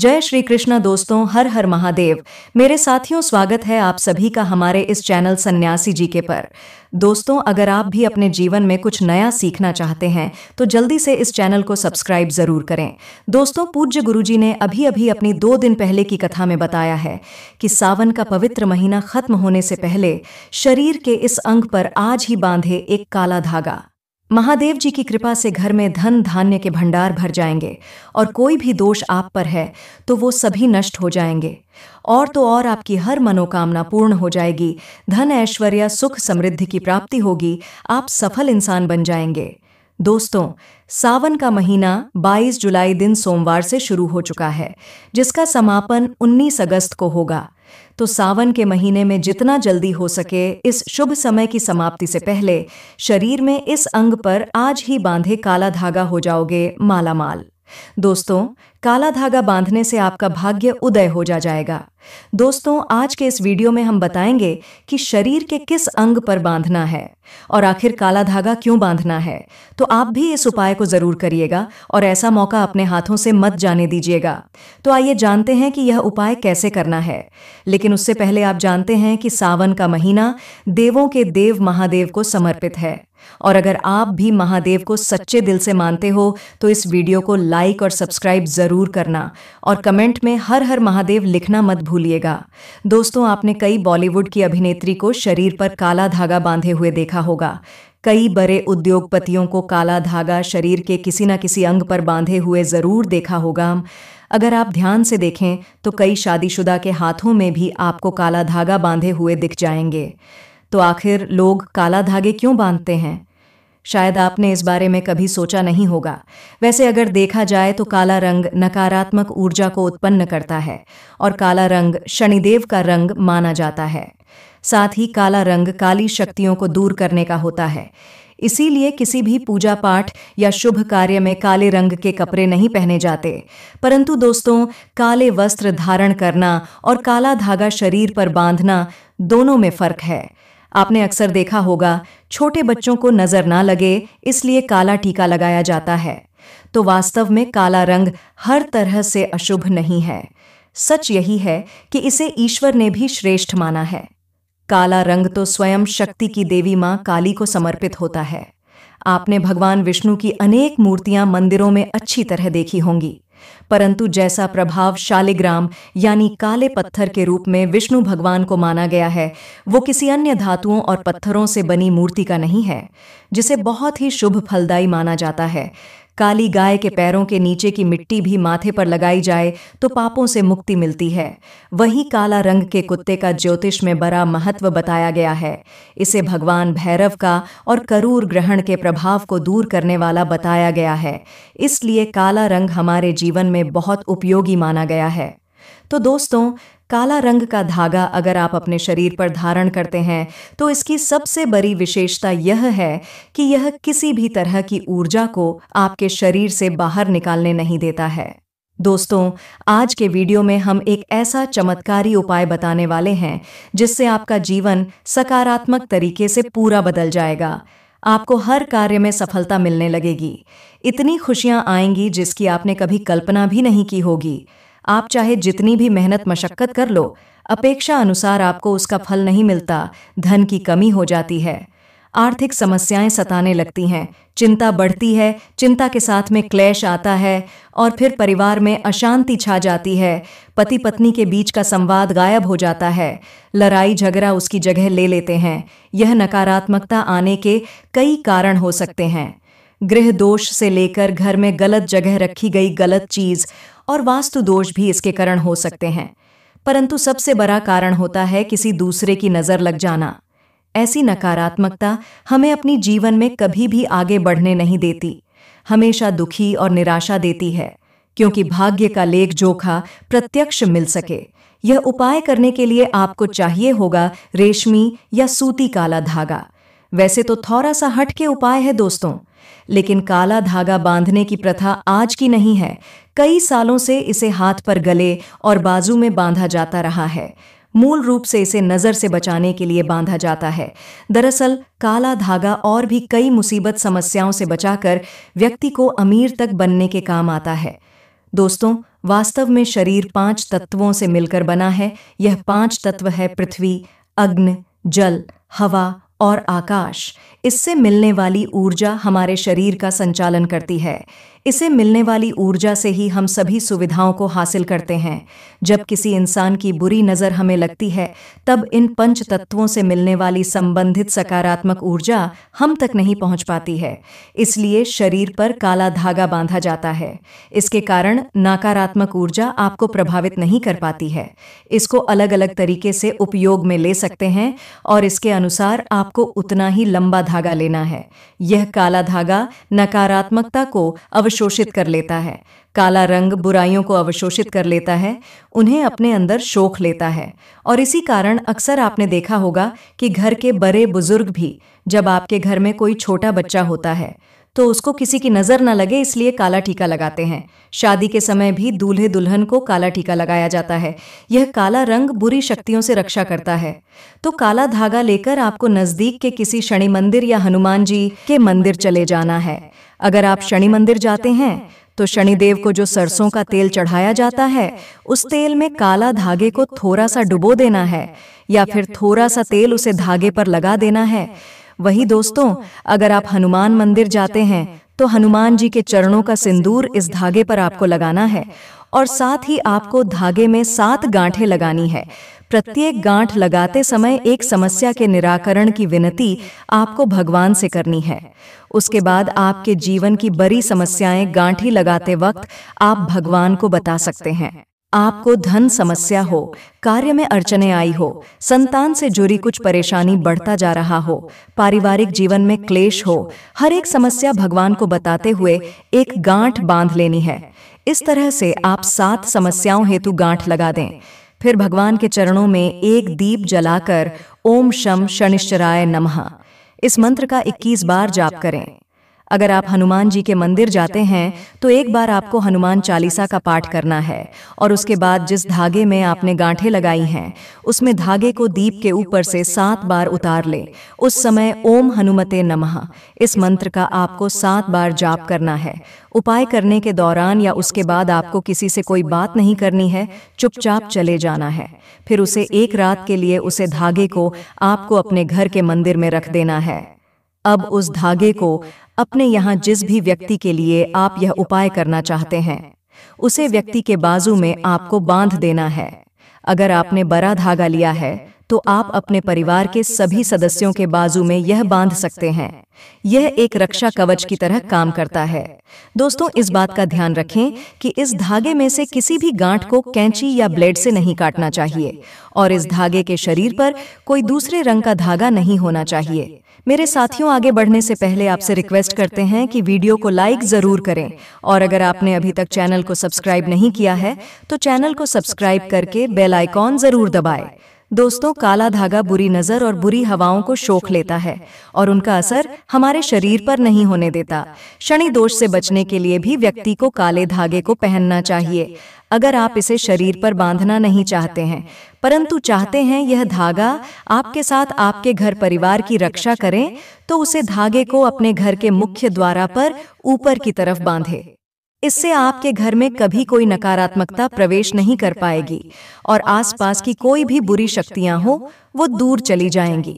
जय श्री कृष्ण दोस्तों हर हर महादेव मेरे साथियों स्वागत है आप सभी का हमारे इस चैनल सन्यासी जी के पर दोस्तों अगर आप भी अपने जीवन में कुछ नया सीखना चाहते हैं तो जल्दी से इस चैनल को सब्सक्राइब जरूर करें दोस्तों पूज्य गुरुजी ने अभी अभी अपनी दो दिन पहले की कथा में बताया है कि सावन का पवित्र महीना खत्म होने से पहले शरीर के इस अंग पर आज ही बांधे एक काला धागा महादेव जी की कृपा से घर में धन धान्य के भंडार भर जाएंगे और कोई भी दोष आप पर है तो वो सभी नष्ट हो जाएंगे और तो और आपकी हर मनोकामना पूर्ण हो जाएगी धन ऐश्वर्य सुख समृद्धि की प्राप्ति होगी आप सफल इंसान बन जाएंगे दोस्तों सावन का महीना 22 जुलाई दिन सोमवार से शुरू हो चुका है जिसका समापन 19 अगस्त को होगा तो सावन के महीने में जितना जल्दी हो सके इस शुभ समय की समाप्ति से पहले शरीर में इस अंग पर आज ही बांधे काला धागा हो जाओगे माला माल दोस्तों काला धागा बांधने से आपका भाग्य उदय हो जा जाएगा दोस्तों आज के इस वीडियो में हम बताएंगे कि शरीर के किस अंग पर बांधना है और आखिर काला धागा क्यों बांधना है तो आप भी इस उपाय को जरूर करिएगा और ऐसा मौका अपने हाथों से मत जाने दीजिएगा तो आइए जानते हैं कि यह उपाय कैसे करना है लेकिन उससे पहले आप जानते हैं कि सावन का महीना देवों के देव महादेव को समर्पित है और अगर आप भी महादेव को सच्चे दिल से मानते हो तो इस वीडियो को लाइक और सब्सक्राइब जरूर करना और कमेंट में हर हर महादेव लिखना मत भूल भूलिएगा दोस्तों आपने कई बॉलीवुड की अभिनेत्री को शरीर पर काला धागा बांधे हुए देखा होगा कई बड़े उद्योगपतियों को काला धागा शरीर के किसी न किसी अंग पर बांधे हुए ज़रूर देखा होगा अगर आप ध्यान से देखें तो कई शादीशुदा के हाथों में भी आपको काला धागा बांधे हुए दिख जाएंगे तो आखिर लोग काला धागे क्यों बांधते हैं शायद आपने इस बारे में कभी सोचा नहीं होगा वैसे अगर देखा जाए तो काला रंग नकारात्मक ऊर्जा को उत्पन्न करता है और काला रंग शनिदेव का रंग माना जाता है साथ ही काला रंग काली शक्तियों को दूर करने का होता है इसीलिए किसी भी पूजा पाठ या शुभ कार्य में काले रंग के कपड़े नहीं पहने जाते परंतु दोस्तों काले वस्त्र धारण करना और काला धागा शरीर पर बांधना दोनों में फर्क है आपने अक्सर देखा होगा छोटे बच्चों को नजर ना लगे इसलिए काला टीका लगाया जाता है तो वास्तव में काला रंग हर तरह से अशुभ नहीं है सच यही है कि इसे ईश्वर ने भी श्रेष्ठ माना है काला रंग तो स्वयं शक्ति की देवी माँ काली को समर्पित होता है आपने भगवान विष्णु की अनेक मूर्तियां मंदिरों में अच्छी तरह देखी होंगी परंतु जैसा प्रभाव शालिग्राम यानी काले पत्थर के रूप में विष्णु भगवान को माना गया है वो किसी अन्य धातुओं और पत्थरों से बनी मूर्ति का नहीं है जिसे बहुत ही शुभ फलदायी माना जाता है काली गाय के पैरों के नीचे की मिट्टी भी माथे पर लगाई जाए तो पापों से मुक्ति मिलती है वहीं काला रंग के कुत्ते का ज्योतिष में बड़ा महत्व बताया गया है इसे भगवान भैरव का और करूर ग्रहण के प्रभाव को दूर करने वाला बताया गया है इसलिए काला रंग हमारे जीवन में बहुत उपयोगी माना गया है तो दोस्तों काला रंग का धागा अगर आप अपने शरीर पर धारण करते हैं तो इसकी सबसे बड़ी विशेषता यह है कि यह किसी भी तरह की ऊर्जा को आपके शरीर से बाहर निकालने नहीं देता है दोस्तों आज के वीडियो में हम एक ऐसा चमत्कारी उपाय बताने वाले हैं जिससे आपका जीवन सकारात्मक तरीके से पूरा बदल जाएगा आपको हर कार्य में सफलता मिलने लगेगी इतनी खुशियां आएंगी जिसकी आपने कभी कल्पना भी नहीं की होगी आप चाहे जितनी भी मेहनत मशक्क़त कर लो अपेक्षा अनुसार आपको उसका फल नहीं मिलता धन की कमी हो जाती है आर्थिक समस्याएं सताने लगती हैं चिंता बढ़ती है चिंता के साथ में क्लेश आता है और फिर परिवार में अशांति छा जाती है पति पत्नी के बीच का संवाद गायब हो जाता है लड़ाई झगड़ा उसकी जगह ले लेते हैं यह नकारात्मकता आने के कई कारण हो सकते हैं गृह दोष से लेकर घर में गलत जगह रखी गई गलत चीज और वास्तु दोष भी इसके कारण हो सकते हैं परंतु सबसे बड़ा कारण होता है किसी दूसरे की नजर लग जाना ऐसी नकारात्मकता हमें अपनी जीवन में कभी भी आगे बढ़ने नहीं देती हमेशा दुखी और निराशा देती है क्योंकि भाग्य का लेख जोखा प्रत्यक्ष मिल सके यह उपाय करने के लिए आपको चाहिए होगा रेशमी या सूती काला धागा वैसे तो थोड़ा सा हटके उपाय है दोस्तों लेकिन काला धागा बांधने की प्रथा आज की नहीं है कई सालों से इसे हाथ पर गले और बाजू में बांधा जाता रहा है मूल रूप से इसे नज़र से बचाने के लिए बांधा जाता है दरअसल काला धागा और भी कई मुसीबत समस्याओं से बचाकर व्यक्ति को अमीर तक बनने के काम आता है दोस्तों वास्तव में शरीर पांच तत्वों से मिलकर बना है यह पांच तत्व है पृथ्वी अग्नि जल हवा और आकाश इससे मिलने वाली ऊर्जा हमारे शरीर का संचालन करती है इसे मिलने वाली ऊर्जा से ही हम सभी सुविधाओं को हासिल करते हैं जब किसी इंसान की बुरी नज़र हमें लगती है तब इन पंच तत्वों से मिलने वाली संबंधित सकारात्मक ऊर्जा हम तक नहीं पहुंच पाती है इसलिए शरीर पर काला धागा बांधा जाता है इसके कारण नकारात्मक ऊर्जा आपको प्रभावित नहीं कर पाती है इसको अलग अलग तरीके से उपयोग में ले सकते हैं और इसके अनुसार आप आपको उतना ही लंबा धागा लेना है यह काला धागा नकारात्मकता को अवशोषित कर लेता है काला रंग बुराइयों को अवशोषित कर लेता है उन्हें अपने अंदर शोख लेता है और इसी कारण अक्सर आपने देखा होगा कि घर के बड़े बुजुर्ग भी जब आपके घर में कोई छोटा बच्चा होता है तो उसको किसी की नज़र न लगे इसलिए काला टीका लगाते हैं शादी के समय भी दूल्हे दुल्हन को काला टीका लगाया जाता है यह काला रंग बुरी शक्तियों से रक्षा करता है तो काला धागा लेकर आपको नज़दीक के किसी शनि मंदिर या हनुमान जी के मंदिर चले जाना है अगर आप शनि मंदिर जाते हैं तो शनिदेव को जो सरसों का तेल चढ़ाया जाता है उस तेल में काला धागे को थोड़ा सा डुबो देना है या फिर थोड़ा सा तेल उसे धागे पर लगा देना है वही दोस्तों अगर आप हनुमान मंदिर जाते हैं तो, तो हनुमान जी के चरणों का सिंदूर इस धागे पर आपको लगाना है और साथ ही आपको धागे में सात गांठें लगानी है प्रत्येक गांठ लगाते समय एक समस्या के निराकरण की विनती आपको भगवान से करनी है उसके बाद आपके जीवन की बड़ी समस्याएं गांठी लगाते वक्त आप भगवान को बता सकते हैं आपको धन समस्या हो कार्य में अड़चने आई हो संतान से जुड़ी कुछ परेशानी बढ़ता जा रहा हो पारिवारिक जीवन में क्लेश हो हर एक समस्या भगवान को बताते हुए एक गांठ बांध लेनी है इस तरह से आप सात समस्याओं हेतु गांठ लगा दें फिर भगवान के चरणों में एक दीप जलाकर ओम शम शनिश्चराय नमः इस मंत्र का 21 बार जाप करें अगर आप हनुमान जी के मंदिर जाते हैं तो एक बार आपको हनुमान चालीसा का पाठ करना है और उसके बाद जिस धागे में आपने गांठे लगाई हैं उसमें धागे को दीप के ऊपर से सात बार उतार ले उस समय ओम हनुमते नमः इस मंत्र का आपको सात बार जाप करना है उपाय करने के दौरान या उसके बाद आपको किसी से कोई बात नहीं करनी है चुपचाप चले जाना है फिर उसे एक रात के लिए उसे धागे को आपको अपने घर के मंदिर में रख देना है अब उस धागे को अपने यहाँ जिस भी व्यक्ति के लिए आप यह उपाय करना चाहते हैं उसे व्यक्ति के बाजू में आपको बांध देना है अगर आपने बड़ा धागा लिया है तो आप अपने परिवार के सभी सदस्यों के बाजू में यह बांध सकते हैं यह एक रक्षा कवच की तरह काम करता है दोस्तों इस बात का ध्यान रखें कि इस धागे में से किसी भी गांठ को कैंची या ब्लेड से नहीं काटना चाहिए और इस धागे के शरीर पर कोई दूसरे रंग का धागा नहीं होना चाहिए मेरे साथियों आगे बढ़ने से पहले आपसे रिक्वेस्ट करते हैं कि वीडियो को लाइक ज़रूर करें और अगर आपने अभी तक चैनल को सब्सक्राइब नहीं किया है तो चैनल को सब्सक्राइब करके बेल आइकॉन ज़रूर दबाएं दोस्तों काला धागा बुरी नज़र और बुरी हवाओं को शोख लेता है और उनका असर हमारे शरीर पर नहीं होने देता शनि दोष से बचने के लिए भी व्यक्ति को काले धागे को पहनना चाहिए अगर आप इसे शरीर पर बांधना नहीं चाहते हैं परंतु चाहते हैं यह धागा आपके साथ आपके घर परिवार की रक्षा करें तो उसे धागे को अपने घर के मुख्य द्वारा पर ऊपर की तरफ बांधे इससे आपके घर में कभी कोई नकारात्मकता प्रवेश नहीं कर पाएगी और आसपास की कोई भी बुरी शक्तियां हो वो दूर चली जाएंगी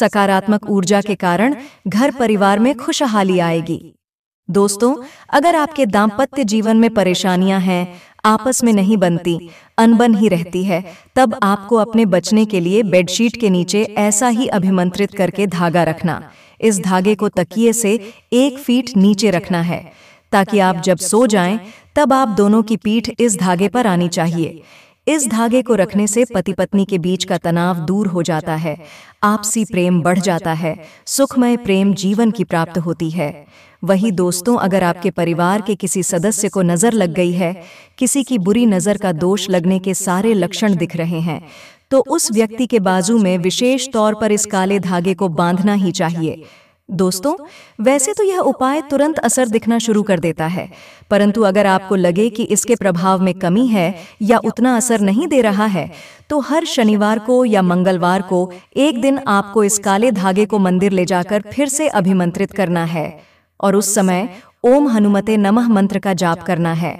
सकारात्मक ऊर्जा के कारण घर परिवार में खुशहाली आएगी दोस्तों अगर आपके दाम्पत्य जीवन में परेशानियां हैं आपस में नहीं बनती अनबन ही रहती है तब आपको अपने बचने के लिए बेडशीट के नीचे ऐसा ही अभिमंत्रित करके धागा रखना इस धागे को तकिए से एक फीट नीचे रखना है ताकि आप जब सो जाएं तब आप दोनों की पीठ इस धागे पर आनी चाहिए इस धागे को रखने से पति पत्नी के बीच का तनाव दूर हो जाता है आपसी प्रेम बढ़ जाता है सुखमय प्रेम जीवन की प्राप्त होती है वही दोस्तों अगर आपके परिवार के किसी सदस्य को नजर लग गई है किसी की बुरी नजर का दोष लगने के सारे लक्षण दिख रहे हैं तो उस व्यक्ति के बाजू में विशेष तौर पर इस काले धागे को बांधना ही चाहिए दोस्तों वैसे तो यह उपाय तुरंत असर दिखना शुरू कर देता है परंतु अगर आपको लगे कि इसके प्रभाव में कमी है या उतना असर नहीं दे रहा है तो हर शनिवार को या मंगलवार को एक दिन आपको इस काले धागे को मंदिर ले जाकर फिर से अभिमंत्रित करना है और उस समय ओम हनुमते नमः मंत्र का जाप करना है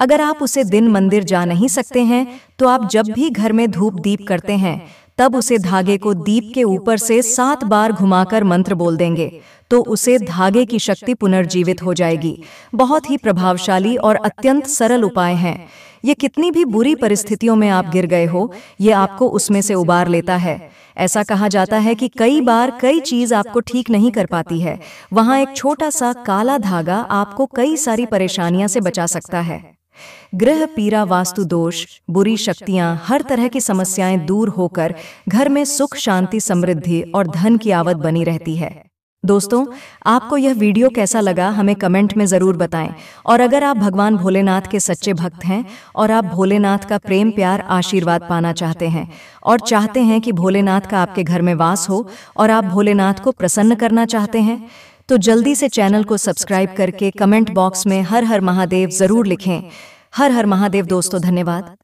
अगर आप उसे दिन मंदिर जा नहीं सकते हैं तो आप जब भी घर में धूप दीप करते हैं तब उसे धागे को दीप के ऊपर से सात बार घुमाकर मंत्र बोल देंगे तो उसे धागे की शक्ति पुनर्जीवित हो जाएगी बहुत ही प्रभावशाली और अत्यंत सरल उपाय हैं ये कितनी भी बुरी परिस्थितियों में आप गिर गए हो ये आपको उसमें से उबार लेता है ऐसा कहा जाता है कि कई बार कई चीज आपको ठीक नहीं कर पाती है वहाँ एक छोटा सा काला धागा आपको कई सारी परेशानियां से बचा सकता है ग्रह पीरा वास्तु दोष बुरी शक्तियां हर तरह की समस्याएं दूर होकर घर में सुख शांति समृद्धि और धन की आवत बनी रहती है दोस्तों आपको यह वीडियो कैसा लगा हमें कमेंट में ज़रूर बताएं और अगर आप भगवान भोलेनाथ के सच्चे भक्त हैं और आप भोलेनाथ का प्रेम प्यार आशीर्वाद पाना चाहते हैं और चाहते हैं कि भोलेनाथ का आपके घर में वास हो और आप भोलेनाथ को प्रसन्न करना चाहते हैं तो जल्दी से चैनल को सब्सक्राइब करके कमेंट बॉक्स में हर हर महादेव जरूर लिखें हर हर महादेव दोस्तों धन्यवाद